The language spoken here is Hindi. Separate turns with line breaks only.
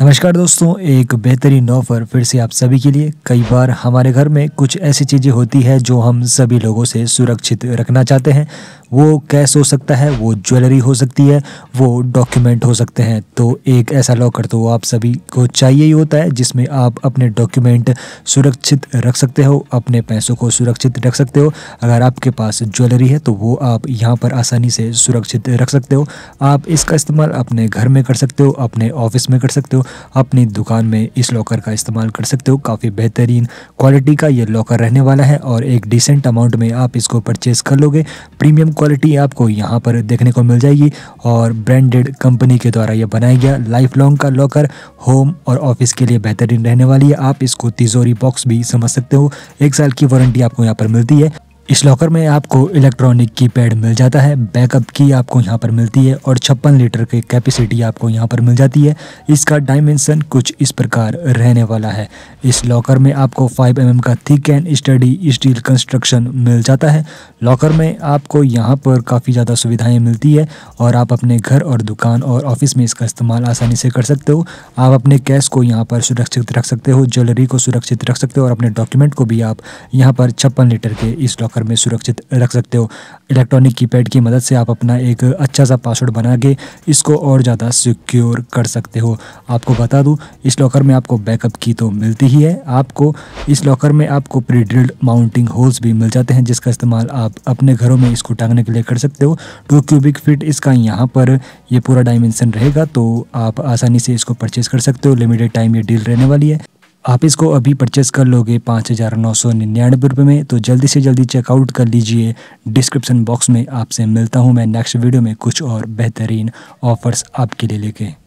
नमस्कार दोस्तों एक बेहतरीन ऑफर फिर से आप सभी के लिए कई बार हमारे घर में कुछ ऐसी चीज़ें होती है जो हम सभी लोगों से सुरक्षित रखना चाहते हैं वो कैश हो सकता है वो ज्वेलरी हो सकती है वो डॉक्यूमेंट हो सकते हैं तो एक ऐसा लॉकर तो आप सभी को चाहिए ही होता है जिसमें आप अपने डॉक्यूमेंट सुरक्षित रख सकते हो अपने पैसों को सुरक्षित रख सकते हो अगर आपके पास ज्वेलरी है तो वो आप यहाँ पर आसानी से सुरक्षित रख सकते हो आप इसका इस्तेमाल अपने घर में कर सकते हो अपने ऑफिस में कर सकते हो अपनी दुकान में इस लॉकर का इस्तेमाल कर सकते हो काफ़ी बेहतरीन क्वालिटी का ये लॉकर रहने वाला है और एक डिसेंट अमाउंट में आप इसको परचेज़ कर लोगे प्रीमियम क्वालिटी आपको यहाँ पर देखने को मिल जाएगी और ब्रांडेड कंपनी के द्वारा यह बनाया गया लाइफ लॉन्ग का लॉकर होम और ऑफिस के लिए बेहतरीन रहने वाली है आप इसको तिजोरी बॉक्स भी समझ सकते हो एक साल की वारंटी आपको यहाँ पर मिलती है इस लॉकर में आपको इलेक्ट्रॉनिक कीपैड मिल जाता है बैकअप की आपको यहाँ पर मिलती है और छप्पन लीटर की कैपेसिटी आपको यहाँ पर मिल जाती है इसका डायमेंसन कुछ इस प्रकार रहने वाला है इस लॉकर में आपको 5 एम mm का thick and sturdy steel construction मिल जाता है लॉकर में आपको यहाँ पर काफ़ी ज़्यादा सुविधाएँ मिलती है और आप अपने घर और दुकान और ऑफिस में इसका इस्तेमाल आसानी से कर सकते हो आप अपने कैश को यहाँ पर सुरक्षित रख सकते हो ज्वेलरी को सुरक्षित रख सकते हो और अपने डॉक्यूमेंट को भी आप यहाँ पर छप्पन लीटर के इस लॉकर लॉकर में सुरक्षित रख सकते हो इलेक्ट्रॉनिक कीपैड की मदद से आप अपना एक अच्छा सा पासवर्ड बना के इसको और ज़्यादा सिक्योर कर सकते हो आपको बता दूँ इस लॉकर में आपको बैकअप की तो मिलती ही है आपको इस लॉकर में आपको प्रीड्रिल्ड माउंटिंग होल्स भी मिल जाते हैं जिसका इस्तेमाल आप अपने घरों में इसको टांगने के लिए कर सकते हो टू क्यूबिक फिट इसका यहाँ पर ये पूरा डायमेंसन रहेगा तो आप आसानी से इसको परचेज़ कर सकते हो लिमिटेड टाइम ये डील रहने वाली है आप इसको अभी परचेस कर लोगे पाँच हज़ार नौ सौ निन्यानवे रुपये में तो जल्दी से जल्दी चेकआउट कर लीजिए डिस्क्रिप्शन बॉक्स में आपसे मिलता हूँ मैं नेक्स्ट वीडियो में कुछ और बेहतरीन ऑफर्स आपके लिए लेके